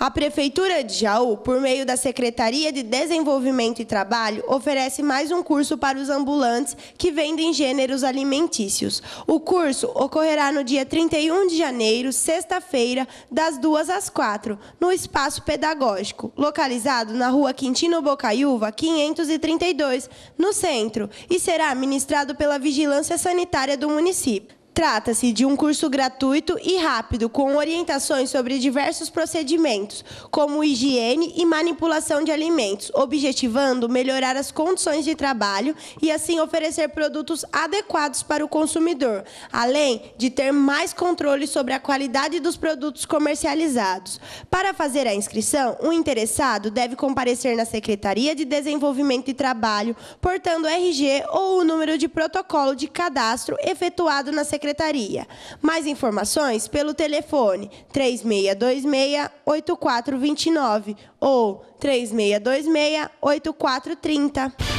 A Prefeitura de Jaú, por meio da Secretaria de Desenvolvimento e Trabalho, oferece mais um curso para os ambulantes que vendem gêneros alimentícios. O curso ocorrerá no dia 31 de janeiro, sexta-feira, das 2 às 4, no Espaço Pedagógico, localizado na rua Quintino Bocaiúva, 532, no centro, e será ministrado pela Vigilância Sanitária do município. Trata-se de um curso gratuito e rápido, com orientações sobre diversos procedimentos, como higiene e manipulação de alimentos, objetivando melhorar as condições de trabalho e, assim, oferecer produtos adequados para o consumidor, além de ter mais controle sobre a qualidade dos produtos comercializados. Para fazer a inscrição, o um interessado deve comparecer na Secretaria de Desenvolvimento e Trabalho, portando RG ou o número de protocolo de cadastro efetuado na Secretaria secretaria. Mais informações pelo telefone 3626-8429 ou 3626-8430.